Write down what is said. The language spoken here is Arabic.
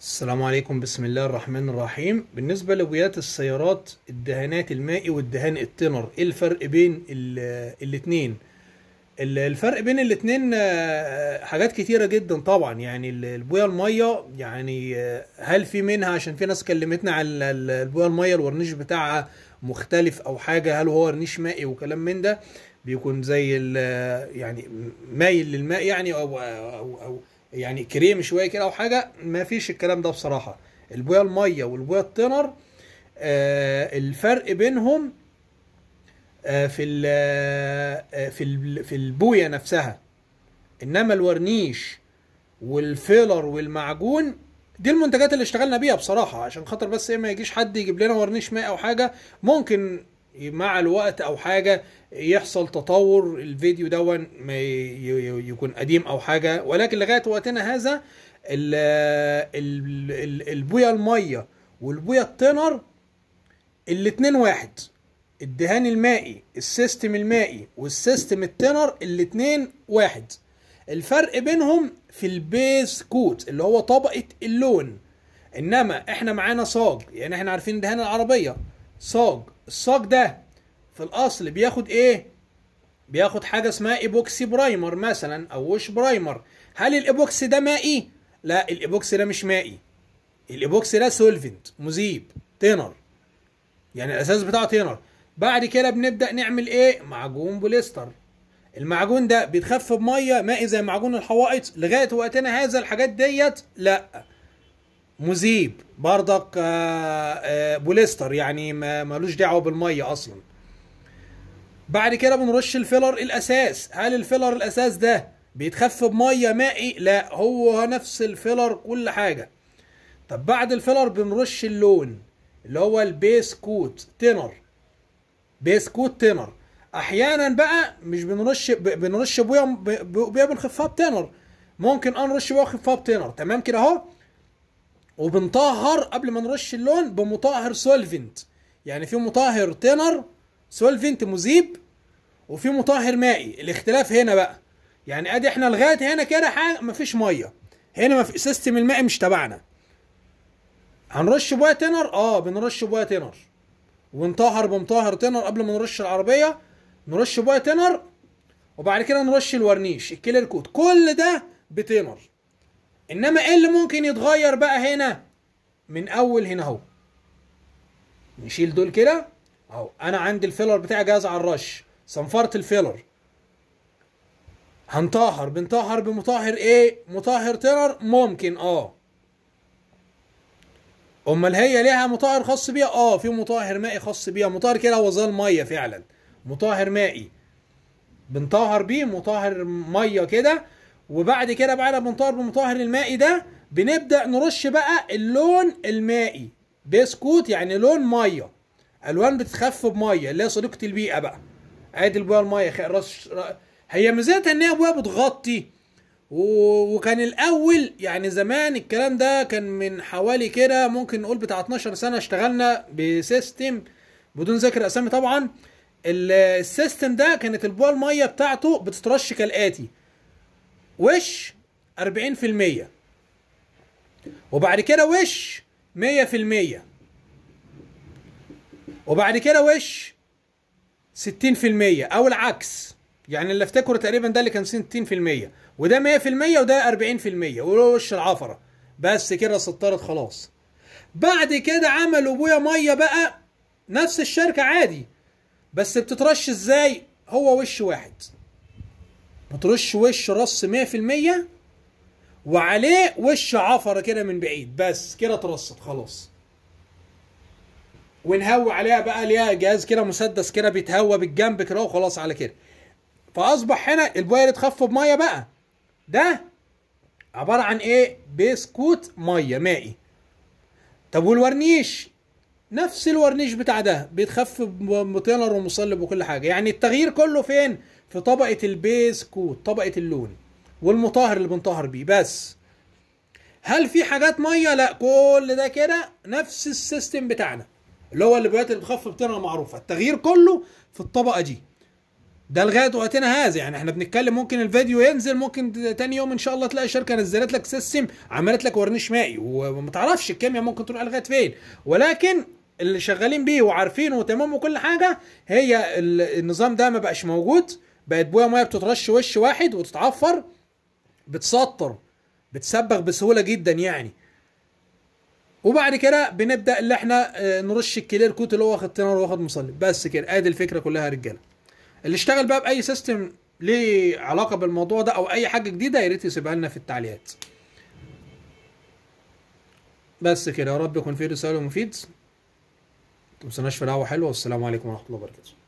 السلام عليكم بسم الله الرحمن الرحيم بالنسبة لبويات السيارات الدهانات المائي والدهان التنر ايه الفرق بين الاتنين الفرق بين الاتنين آه، حاجات كتيرة جدا طبعا يعني البوية المية يعني آه، هل في منها عشان في ناس كلمتنا على البوية المية الورنيش بتاعها مختلف او حاجة هل هو ورنيش مائي وكلام من ده بيكون زي يعني مايل للماء يعني او او, أو يعني كريم شويه كده او حاجه ما فيش الكلام ده بصراحه البويه الميه والبويه التنر آه الفرق بينهم آه في الـ آه، في الـ في البويه نفسها انما الورنيش والفيلر والمعجون دي المنتجات اللي اشتغلنا بيها بصراحه عشان خاطر بس ايه ما يجيش حد يجيب لنا ورنيش ماء او حاجه ممكن مع الوقت او حاجه يحصل تطور الفيديو دون يكون قديم او حاجه ولكن لغايه وقتنا هذا البويه الميه والبويه التنر الاتنين واحد الدهان المائي السيستم المائي والسيستم التنر الاتنين واحد الفرق بينهم في البيز كوت اللي هو طبقه اللون انما احنا معانا صاج يعني احنا عارفين دهان العربيه صاج الصاج ده في الاصل بياخد ايه بياخد حاجه اسمها ايبوكسي برايمر مثلا او وش برايمر هل الايبوكسي ده مائي لا الايبوكسي ده مش مائي الايبوكسي ده سولفنت مذيب تينر يعني الاساس بتاعه تينر بعد كده بنبدا نعمل ايه معجون بوليستر المعجون ده بيتخف بميه مائي زي معجون الحوائط لغايه وقتنا هذا الحاجات ديت لا مذيب بردك آه، آه، بوليستر يعني ملوش دعوه بالميه اصلا بعد كده بنرش الفيلر الاساس هل الفيلر الاساس ده بيتخف بميه مائي لا هو نفس الفيلر كل حاجه طب بعد الفيلر بنرش اللون اللي هو البيس كوت تينر بيس كوت تينر احيانا بقى مش بنرش بنرش بويا بويا بنخفها بتينر ممكن انرش بويا خفها تينر تمام كده اهو وبنطهر قبل ما نرش اللون بمطهر سولفنت يعني في مطهر تينر سولفنت مذيب وفي مطهر مائي الاختلاف هنا بقى يعني ادي احنا لغايه هنا كده حاجه مفيش ميه هنا في سيستم المائي مش تبعنا هنرش بويا تينر اه بنرش بويا تينر ونطهر بمطهر تينر قبل ما نرش العربيه نرش بويا تينر وبعد كده نرش الورنيش الكلير كوت كل ده بتينر انما ايه اللي ممكن يتغير بقى هنا من اول هنا اهو نشيل دول كده اهو انا عندي الفيلر بتاعي جاهز على الرش صنفرت الفيلر هنطهر بنطهر بمطهر ايه مطهر تيرر ممكن اه امال هي ليها مطهر خاص بيها اه في مطهر مائي خاص بيها مطهر كده هو ظل ميه فعلا مطهر مائي بنطهر بيه مطهر ميه كده وبعد كده بعد ما نطهر بمطهر المائي ده بنبدا نرش بقى اللون المائي بسكوت يعني لون ميه الوان بتخف بميه اللي هي صديقه البيئه بقى عادي البويه الميه رش هي ميزتها ان هي بويه بتغطي وكان الاول يعني زمان الكلام ده كان من حوالي كده ممكن نقول بتاع 12 سنه اشتغلنا بسيستم بدون ذكر اسامي طبعا السيستم ده كانت البويه الميه بتاعته بتترش كالاتي وش 40% وبعد كده وش 100% وبعد كده وش 60% او العكس يعني اللي افتكره تقريبا ده اللي كان 60% وده 100% وده 40% ووش العفره بس كده سطرت خلاص بعد كده عملوا ابويا ميه بقى نفس الشركه عادي بس بتترش ازاي هو وش واحد بترش وش رص 100% وعليه وش عفره كده من بعيد بس كده اترصت خلاص ونهوي عليها بقى ليها جهاز كده مسدس كده بيتهوى بالجنب كده وخلاص على كده فاصبح هنا البويل اتخف بميه بقى ده عباره عن ايه بسكوت ميه مائي طب والورنيش نفس الورنيش بتاع ده بيتخف بمطيلر ومصلب وكل حاجه يعني التغيير كله فين في طبقه البيز كوت طبقه اللون والمطهر اللي بنطهر بيه بس هل في حاجات ميه لا كل ده كده نفس السيستم بتاعنا اللي هو اللي بيات اللي بتخف بطينها معروفه التغيير كله في الطبقه دي ده لغايه وقتنا هذا يعني احنا بنتكلم ممكن الفيديو ينزل ممكن تاني يوم ان شاء الله تلاقي شركه نزلت لك سيستم عملت لك ورنيش مائي وما تعرفش الكيمياء ممكن تروح لغايه فين ولكن اللي شغالين بيه وعارفينه تمام وكل حاجه هي النظام ده ما بقاش موجود بقت بويه ميه بتترش وش واحد وتتعفر بتسطر بتسبغ بسهوله جدا يعني وبعد كده بنبدا اللي احنا آه، نرش الكلير كوت اللي هو واخد تنور واخد مصلي بس كده ادي الفكره كلها يا رجاله اللي اشتغل بقى باي سيستم ليه علاقه بالموضوع ده او اي حاجه جديده يا ريت يسيبها لنا في التعليقات بس كده يا رب يكون في رساله مفيده تمسناش في القهوه حلوه والسلام عليكم ورحمه الله وبركاته